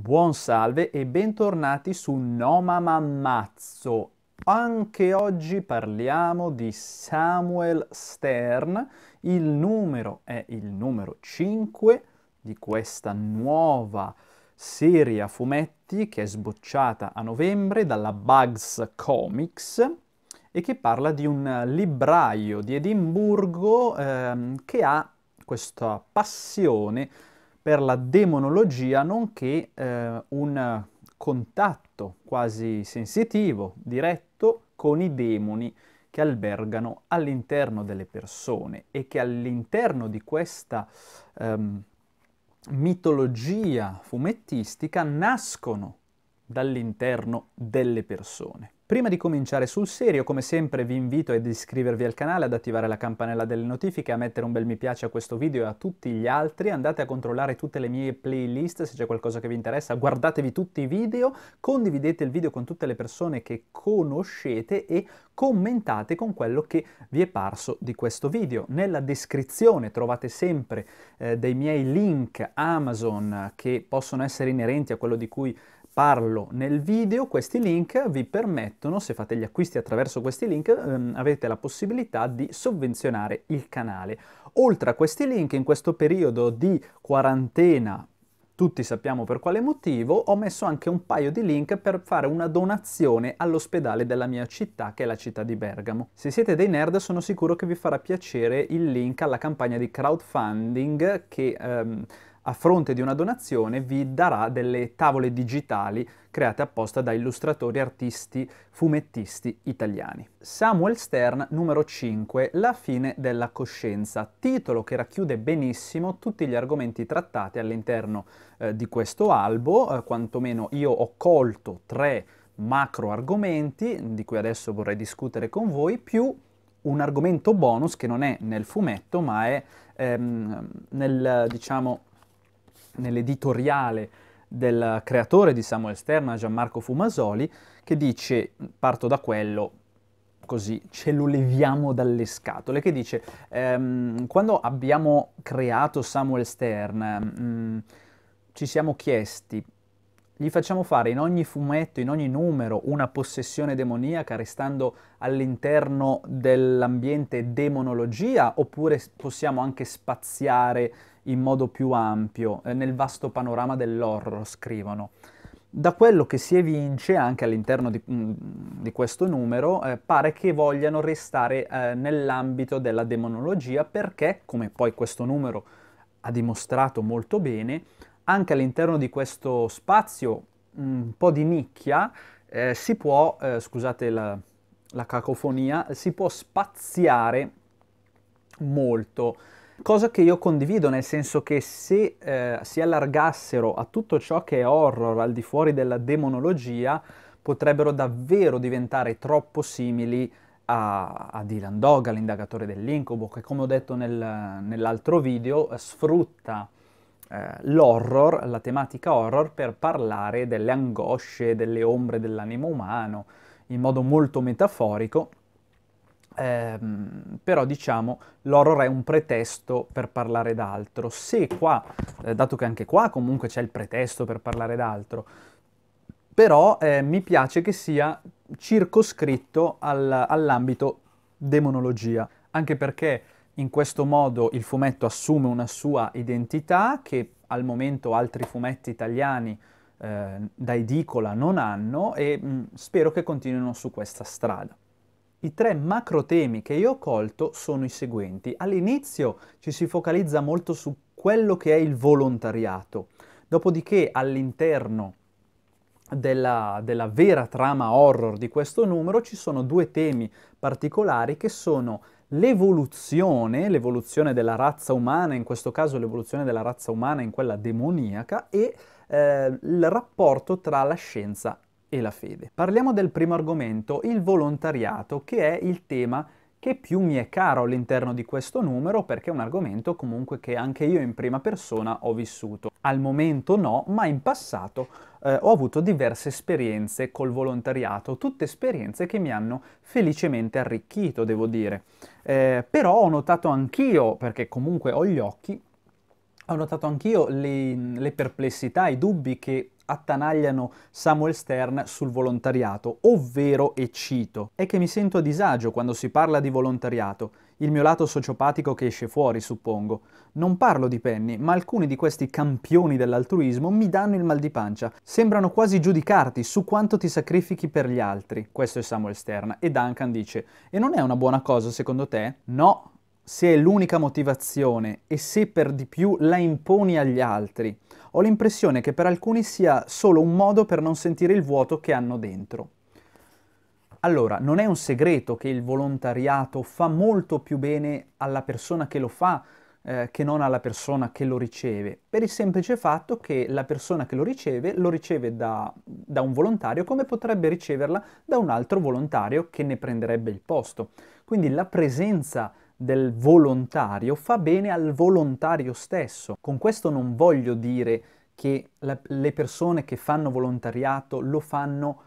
Buon salve e bentornati su Noma Mammazzo. Anche oggi parliamo di Samuel Stern. Il numero è il numero 5 di questa nuova serie a fumetti che è sbocciata a novembre dalla Bugs Comics e che parla di un libraio di Edimburgo ehm, che ha questa passione per la demonologia, nonché eh, un contatto quasi sensitivo, diretto, con i demoni che albergano all'interno delle persone e che all'interno di questa ehm, mitologia fumettistica nascono dall'interno delle persone. Prima di cominciare sul serio, come sempre vi invito ad iscrivervi al canale, ad attivare la campanella delle notifiche, a mettere un bel mi piace a questo video e a tutti gli altri, andate a controllare tutte le mie playlist se c'è qualcosa che vi interessa, guardatevi tutti i video, condividete il video con tutte le persone che conoscete e commentate con quello che vi è parso di questo video. Nella descrizione trovate sempre eh, dei miei link Amazon che possono essere inerenti a quello di cui parlo nel video, questi link vi permettono, se fate gli acquisti attraverso questi link, ehm, avete la possibilità di sovvenzionare il canale. Oltre a questi link, in questo periodo di quarantena tutti sappiamo per quale motivo, ho messo anche un paio di link per fare una donazione all'ospedale della mia città, che è la città di Bergamo. Se siete dei nerd sono sicuro che vi farà piacere il link alla campagna di crowdfunding che ehm, a fronte di una donazione vi darà delle tavole digitali create apposta da illustratori, artisti, fumettisti italiani. Samuel Stern, numero 5, La fine della coscienza, titolo che racchiude benissimo tutti gli argomenti trattati all'interno eh, di questo albo, eh, quantomeno io ho colto tre macro argomenti di cui adesso vorrei discutere con voi, più un argomento bonus che non è nel fumetto ma è ehm, nel, diciamo, nell'editoriale del creatore di Samuel Sterna, Gianmarco Fumasoli, che dice, parto da quello, così ce lo leviamo dalle scatole, che dice, ehm, quando abbiamo creato Samuel Stern, mh, mm, ci siamo chiesti, gli facciamo fare in ogni fumetto, in ogni numero, una possessione demoniaca restando all'interno dell'ambiente demonologia oppure possiamo anche spaziare in modo più ampio, eh, nel vasto panorama dell'horror, scrivono. Da quello che si evince anche all'interno di, mm, di questo numero, eh, pare che vogliano restare eh, nell'ambito della demonologia perché, come poi questo numero ha dimostrato molto bene, anche all'interno di questo spazio mm, un po' di nicchia eh, si può, eh, scusate la, la cacofonia, si può spaziare molto cosa che io condivido, nel senso che se eh, si allargassero a tutto ciò che è horror al di fuori della demonologia, potrebbero davvero diventare troppo simili a, a Dylan Dog, all'indagatore dell'incubo, che come ho detto nel, nell'altro video sfrutta eh, l'horror, la tematica horror, per parlare delle angosce, delle ombre dell'animo umano, in modo molto metaforico Ehm, però diciamo l'horror è un pretesto per parlare d'altro. Se qua, eh, dato che anche qua comunque c'è il pretesto per parlare d'altro, però eh, mi piace che sia circoscritto al, all'ambito demonologia, anche perché in questo modo il fumetto assume una sua identità che al momento altri fumetti italiani eh, da edicola non hanno e mh, mm, spero che continuino su questa strada. I tre macro temi che io ho colto sono i seguenti. All'inizio ci si focalizza molto su quello che è il volontariato, dopodiché all'interno della, della, vera trama horror di questo numero ci sono due temi particolari che sono l'evoluzione, l'evoluzione della razza umana, in questo caso l'evoluzione della razza umana in quella demoniaca, e eh, il rapporto tra la scienza e la fede. Parliamo del primo argomento, il volontariato, che è il tema che più mi è caro all'interno di questo numero perché è un argomento comunque che anche io in prima persona ho vissuto. Al momento no, ma in passato eh, ho avuto diverse esperienze col volontariato, tutte esperienze che mi hanno felicemente arricchito, devo dire. Eh, però ho notato anch'io, perché comunque ho gli occhi, ho notato anch'io le, le perplessità, i dubbi che attanagliano Samuel Stern sul volontariato, ovvero, e cito, è che mi sento a disagio quando si parla di volontariato, il mio lato sociopatico che esce fuori, suppongo. Non parlo di Penny, ma alcuni di questi campioni dell'altruismo mi danno il mal di pancia. Sembrano quasi giudicarti su quanto ti sacrifichi per gli altri. Questo è Samuel Stern. E Duncan dice, e non è una buona cosa secondo te? No, se è l'unica motivazione e se per di più la imponi agli altri. Ho l'impressione che per alcuni sia solo un modo per non sentire il vuoto che hanno dentro. Allora, non è un segreto che il volontariato fa molto più bene alla persona che lo fa eh, che non alla persona che lo riceve, per il semplice fatto che la persona che lo riceve lo riceve da, da un volontario come potrebbe riceverla da un altro volontario che ne prenderebbe il posto. Quindi la presenza del volontario fa bene al volontario stesso. Con questo non voglio dire che le persone che fanno volontariato lo fanno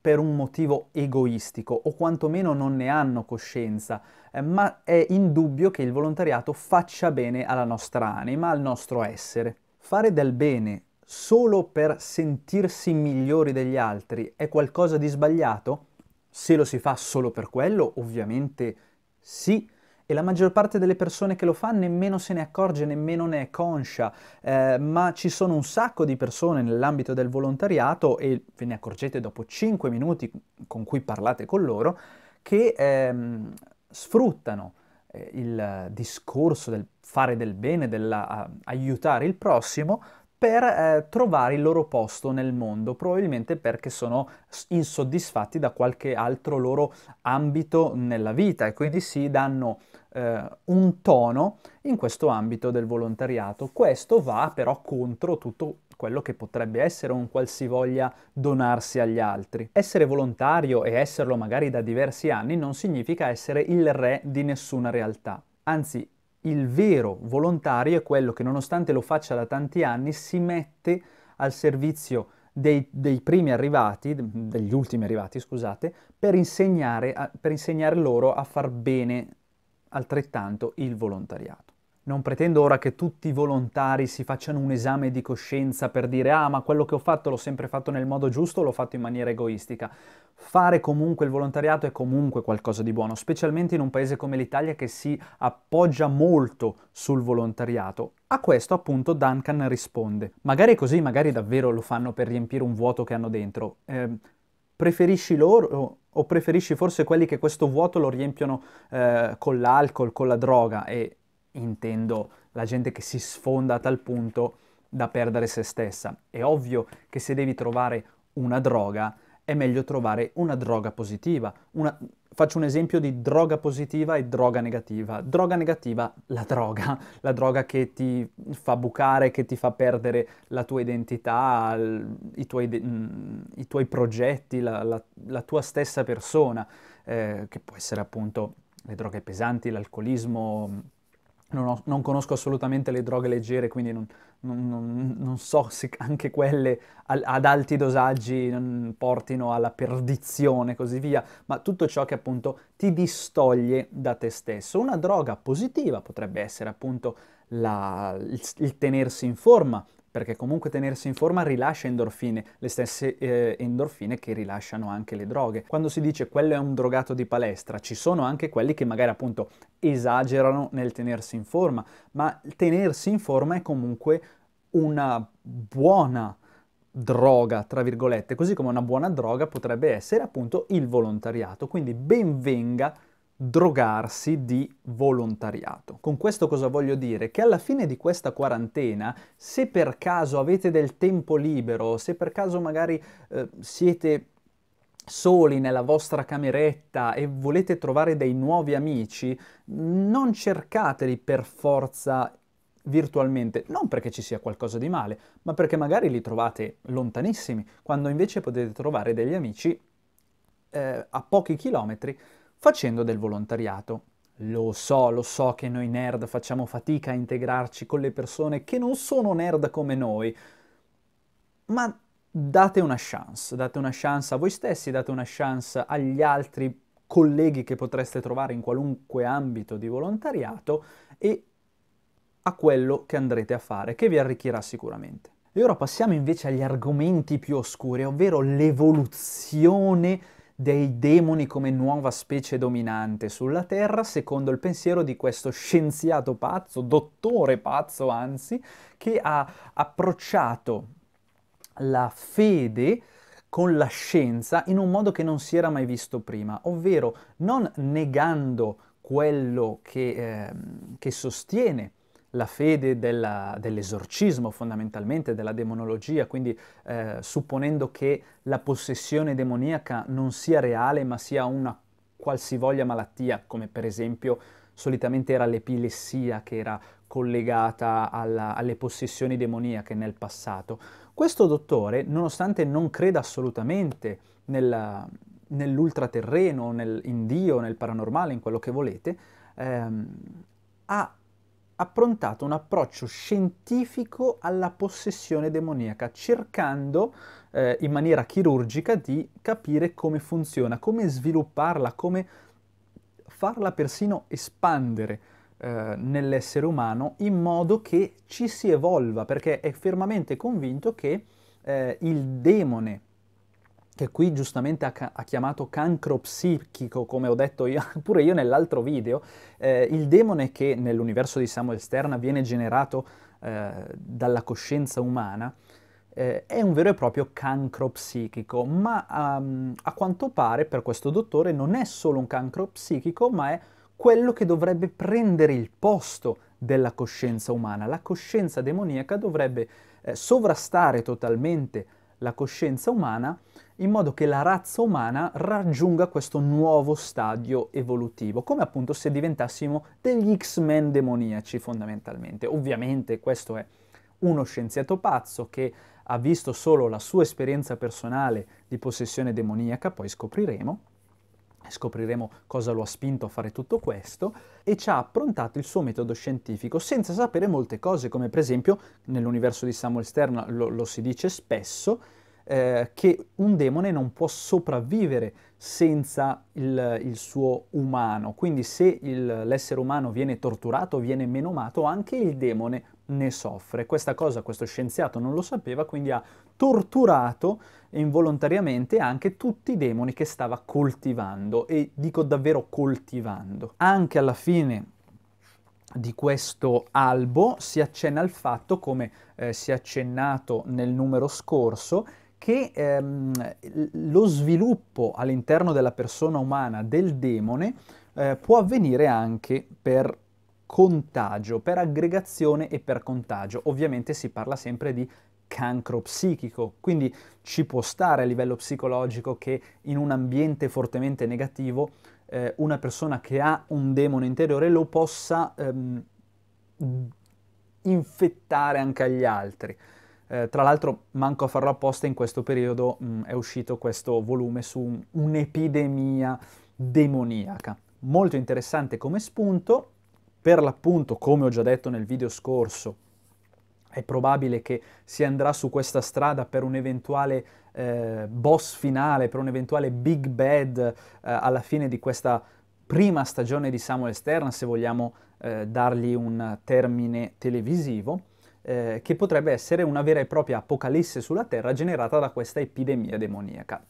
per un motivo egoistico o quantomeno non ne hanno coscienza, eh, ma è indubbio che il volontariato faccia bene alla nostra anima, al nostro essere. Fare del bene solo per sentirsi migliori degli altri è qualcosa di sbagliato? Se lo si fa solo per quello, ovviamente sì, e la maggior parte delle persone che lo fa nemmeno se ne accorge, nemmeno ne è conscia, eh, ma ci sono un sacco di persone nell'ambito del volontariato e ve ne accorgete dopo 5 minuti con cui parlate con loro che ehm, sfruttano eh, il discorso del fare del bene, dell'aiutare il prossimo per eh, trovare il loro posto nel mondo, probabilmente perché sono insoddisfatti da qualche altro loro ambito nella vita e quindi si danno eh, un tono in questo ambito del volontariato. Questo va però contro tutto quello che potrebbe essere un qualsivoglia donarsi agli altri. Essere volontario e esserlo magari da diversi anni non significa essere il re di nessuna realtà. Anzi, il vero volontario è quello che nonostante lo faccia da tanti anni si mette al servizio dei, dei, primi arrivati, degli ultimi arrivati, scusate, per insegnare, a, per insegnare loro a far bene altrettanto il volontariato. Non pretendo ora che tutti i volontari si facciano un esame di coscienza per dire ah ma quello che ho fatto l'ho sempre fatto nel modo giusto, l'ho fatto in maniera egoistica. Fare comunque il volontariato è comunque qualcosa di buono, specialmente in un paese come l'Italia che si appoggia molto sul volontariato. A questo appunto Duncan risponde, magari così, magari davvero lo fanno per riempire un vuoto che hanno dentro. Eh, preferisci loro o preferisci forse quelli che questo vuoto lo riempiono eh, con l'alcol, con la droga e intendo la gente che si sfonda a tal punto da perdere se stessa. È ovvio che se devi trovare una droga è meglio trovare una droga positiva. Una... Faccio un esempio di droga positiva e droga negativa. Droga negativa, la droga, la droga che ti fa bucare, che ti fa perdere la tua identità, i tuoi, mm, i tuoi progetti, la, la, la tua stessa persona, eh, che può essere appunto le droghe pesanti, l'alcolismo, mm, non, ho, non, conosco assolutamente le droghe leggere, quindi non, non, non so se anche quelle ad alti dosaggi portino alla perdizione e così via, ma tutto ciò che appunto ti distoglie da te stesso. Una droga positiva potrebbe essere appunto la, il, il tenersi in forma, perché comunque tenersi in forma rilascia endorfine, le stesse eh, endorfine che rilasciano anche le droghe. Quando si dice quello è un drogato di palestra, ci sono anche quelli che magari appunto esagerano nel tenersi in forma, ma tenersi in forma è comunque una buona droga, tra virgolette, così come una buona droga potrebbe essere appunto il volontariato. Quindi ben venga drogarsi di volontariato. Con questo cosa voglio dire? Che alla fine di questa quarantena, se per caso avete del tempo libero, se per caso magari eh, siete soli nella vostra cameretta e volete trovare dei nuovi amici, non cercateli per forza virtualmente, non perché ci sia qualcosa di male, ma perché magari li trovate lontanissimi, quando invece potete trovare degli amici eh, a pochi chilometri facendo del volontariato. Lo so, lo so che noi nerd facciamo fatica a integrarci con le persone che non sono nerd come noi, ma date una chance, date una chance a voi stessi, date una chance agli altri colleghi che potreste trovare in qualunque ambito di volontariato e a quello che andrete a fare, che vi arricchirà sicuramente. E ora passiamo invece agli argomenti più oscuri, ovvero l'evoluzione dei demoni come nuova specie dominante sulla Terra, secondo il pensiero di questo scienziato pazzo, dottore pazzo anzi, che ha approcciato la fede con la scienza in un modo che non si era mai visto prima, ovvero non negando quello che, eh, che sostiene la fede della, dell'esorcismo fondamentalmente, della demonologia, quindi eh, supponendo che la possessione demoniaca non sia reale ma sia una qualsivoglia malattia, come per esempio solitamente era l'epilessia che era collegata alla, alle possessioni demoniache nel passato. Questo dottore, nonostante non creda assolutamente nella, nell'ultraterreno, nel, in Dio, nel paranormale, in quello che volete, ehm, ha approntato un approccio scientifico alla possessione demoniaca, cercando eh, in maniera chirurgica di capire come funziona, come svilupparla, come farla persino espandere eh, nell'essere umano in modo che ci si evolva, perché è fermamente convinto che eh, il demone che qui giustamente ha, ha, chiamato cancro psichico, come ho detto io, pure io nell'altro video, eh, il demone che nell'universo di Samuel Stern viene generato eh, dalla coscienza umana, eh, è un vero e proprio cancro psichico, ma um, a quanto pare per questo dottore non è solo un cancro psichico, ma è quello che dovrebbe prendere il posto della coscienza umana. La coscienza demoniaca dovrebbe eh, sovrastare totalmente la coscienza umana, in modo che la razza umana raggiunga questo nuovo stadio evolutivo, come appunto se diventassimo degli X-Men demoniaci fondamentalmente. Ovviamente questo è uno scienziato pazzo che ha visto solo la sua esperienza personale di possessione demoniaca, poi scopriremo, scopriremo cosa lo ha spinto a fare tutto questo, e ci ha approntato il suo metodo scientifico senza sapere molte cose, come per esempio nell'universo di Samuel Stern lo, lo si dice spesso, eh, che un demone non può sopravvivere senza il, il suo umano. Quindi se il, l'essere umano viene torturato, viene menomato, anche il demone ne soffre. Questa cosa questo scienziato non lo sapeva, quindi ha torturato involontariamente anche tutti i demoni che stava coltivando e dico davvero coltivando. Anche alla fine di questo albo si accenna al fatto, come eh, si è accennato nel numero scorso, che ehm, lo sviluppo all'interno della persona umana del demone eh, può avvenire anche per contagio, per aggregazione e per contagio. Ovviamente si parla sempre di cancro psichico, quindi ci può stare a livello psicologico che in un ambiente fortemente negativo eh, una persona che ha un demone interiore lo possa ehm, infettare anche agli altri. Eh, tra l'altro, manco a farlo apposta, in questo periodo mh, mm, è uscito questo volume su un'epidemia demoniaca. Molto interessante come spunto, per l'appunto, come ho già detto nel video scorso, è probabile che si andrà su questa strada per un eventuale eh, boss finale, per un eventuale big bad eh, alla fine di questa prima stagione di Samuel Stern, se vogliamo eh, dargli un termine televisivo eh, che potrebbe essere una vera e propria apocalisse sulla Terra generata da questa epidemia demoniaca.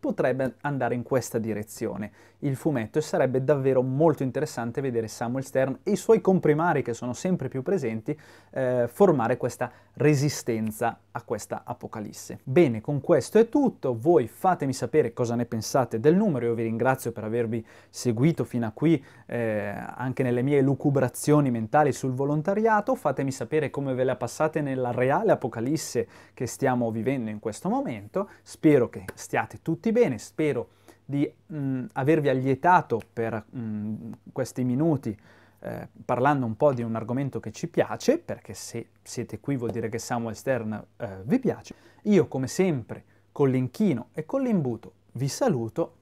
Potrebbe andare in questa direzione il fumetto e sarebbe davvero molto interessante vedere Samuel Stern e i suoi comprimari, che sono sempre più presenti, eh, formare questa resistenza a questa apocalisse. Bene, con questo è tutto, voi fatemi sapere cosa ne pensate del numero, io vi ringrazio per avervi seguito fino a qui eh, anche nelle mie lucubrazioni mentali sul volontariato, fatemi sapere come ve la passate nella reale apocalisse che stiamo vivendo in questo momento, spero che stiate tutti bene, spero di mh, mm, avervi allietato per mh, mm, questi minuti eh, parlando un po' di un argomento che ci piace, perché se siete qui vuol dire che Samuel Stern eh, vi piace. Io come sempre con l'inchino e con l'imbuto vi saluto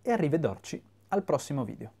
e arrivederci al prossimo video.